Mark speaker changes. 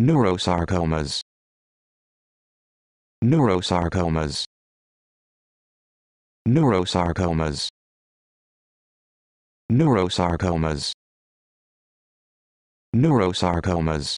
Speaker 1: Neurosarcomas. Neurosarcomas. Neurosarcomas. Neurosarcomas. Neurosarcomas.